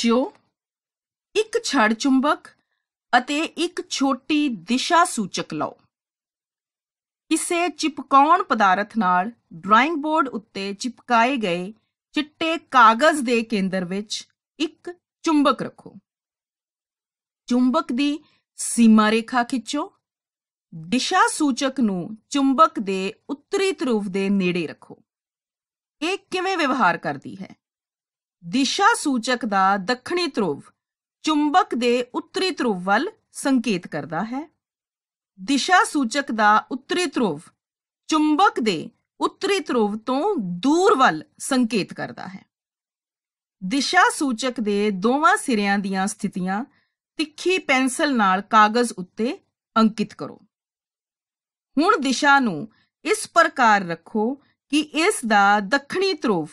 ਬੱਚਿਓ ਇੱਕ ਛੜ ਚੁੰਬਕ ਅਤੇ ਇੱਕ ਛੋਟੀ ਦਿਸ਼ਾ ਸੂਚਕ ਲਓ ਕਿਸੇ ਚਿਪਕਾਉਣ ਪਦਾਰਥ ਨਾਲ ਡਰਾਇੰਗ ਬੋਰਡ ਉੱਤੇ ਚਿਪਕਾਏ ਗਏ ਚਿੱਟੇ ਕਾਗਜ਼ ਦੇ ਕੇਂਦਰ ਵਿੱਚ ਇੱਕ ਚੁੰਬਕ ਰੱਖੋ ਚੁੰਬਕ ਦੀ ਸੀਮਾ ਰੇਖਾ ਖਿੱਚੋ ਦਿਸ਼ਾ ਸੂਚਕ ਨੂੰ ਚੁੰਬਕ ਦੇ ਉੱਤਰੀ ਧਰੂਵ ਦੇ ਨੇੜੇ ਰੱਖੋ ਇਹ ਕਿਵੇਂ ਵਿਵਹਾਰ ਕਰਦੀ ਹੈ ਦਿਸ਼ਾ ਸੂਚਕ ਦਾ ਦੱਖਣੀ ਧਰੁਵ ਚੁੰਬਕ ਦੇ ਉੱਤਰੀ ਧਰੁਵ ਵੱਲ ਸੰਕੇਤ ਕਰਦਾ ਹੈ ਦਿਸ਼ਾ ਸੂਚਕ ਦਾ ਉੱਤਰੀ ਧਰੁਵ ਚੁੰਬਕ ਦੇ ਉੱਤਰੀ ਧਰੁਵ ਤੋਂ ਦੂਰ ਵੱਲ ਸੰਕੇਤ ਕਰਦਾ ਹੈ ਦਿਸ਼ਾ ਸੂਚਕ ਦੇ ਦੋਵਾਂ ਸਿਰਿਆਂ ਦੀਆਂ ਸਥਿਤੀਆਂ ਤਿੱਖੀ ਪੈਨਸਲ ਨਾਲ ਕਾਗਜ਼ ਉੱਤੇ ਅੰਕਿਤ ਕਰੋ ਹੁਣ ਦਿਸ਼ਾ ਨੂੰ ਇਸ ਪ੍ਰਕਾਰ ਰੱਖੋ ਕਿ ਇਸ ਦਾ ਦੱਖਣੀ ਧਰੁਵ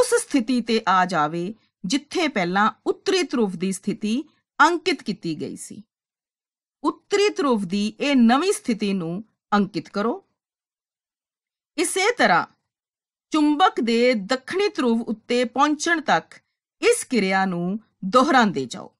ਉਸ ਸਥਿਤੀ ਤੇ ਆ ਜਾਵੇ ਜਿੱਥੇ ਪਹਿਲਾਂ ਉੱਤਰੀ ਧਰੁਵ ਦੀ ਸਥਿਤੀ ਅੰਕਿਤ ਕੀਤੀ ਗਈ ਸੀ ਉੱਤਰੀ ਧਰੁਵ ਦੀ ਇਹ ਨਵੀਂ ਸਥਿਤੀ ਨੂੰ ਅੰਕਿਤ ਕਰੋ ਇਸੇ ਤਰ੍ਹਾਂ ਚੁੰਬਕ ਦੇ ਦੱਖਣੀ ਧਰੁਵ ਉੱਤੇ ਪਹੁੰਚਣ ਤੱਕ ਇਸ ਕਿਰਿਆ ਨੂੰ ਦੁਹਰਾਉਂਦੇ ਜਾਓ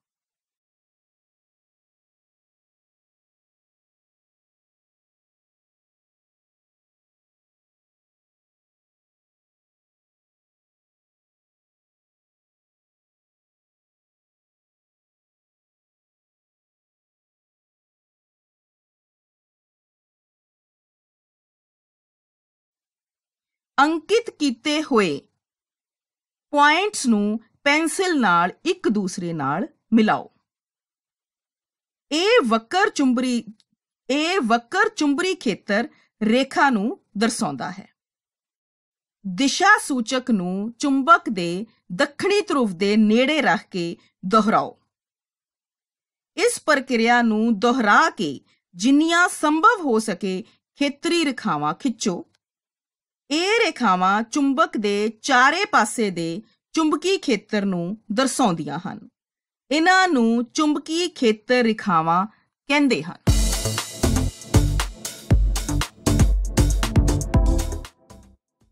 ਅੰਕਿਤ ਕੀਤੇ ਹੋਏ ਪੁਆਇੰਟਸ ਨੂੰ ਪੈਨਸਲ ਨਾਲ ਇੱਕ ਦੂਸਰੇ ਨਾਲ ਮਿਲਾਓ ਇਹ ਵਕਰ ਚੁੰਬਰੀ ਇਹ ਵਕਰ ਚੁੰਬਰੀ ਖੇਤਰ ਰੇਖਾ ਨੂੰ ਦਰਸਾਉਂਦਾ ਹੈ ਦਿਸ਼ਾ ਸੂਚਕ ਨੂੰ ਚੁੰਬਕ ਦੇ ਦੱਖਣੀ ਧਰੁਵ ਦੇ ਨੇੜੇ ਰੱਖ ਕੇ ਦੁਹਰਾਓ ਇਸ ਪ੍ਰਕਿਰਿਆ ਨੂੰ ਦੁਹਰਾ ਕੇ ਜਿੰਨੀਆਂ ਸੰਭਵ ਹੋ ਸਕੇ ਖੇਤਰੀ ਰੇਖਾਵਾਂ ਖਿੱਚੋ ਇਹ ਰੇਖਾਵਾਂ ਚੁੰਬਕ ਦੇ ਚਾਰੇ ਪਾਸੇ ਦੇ ਚੁੰਬਕੀ ਖੇਤਰ ਨੂੰ ਦਰਸਾਉਂਦੀਆਂ ਹਨ ਇਹਨਾਂ ਨੂੰ ਚੁੰਬਕੀ ਖੇਤਰ ਰੇਖਾਵਾਂ ਕਹਿੰਦੇ ਹਨ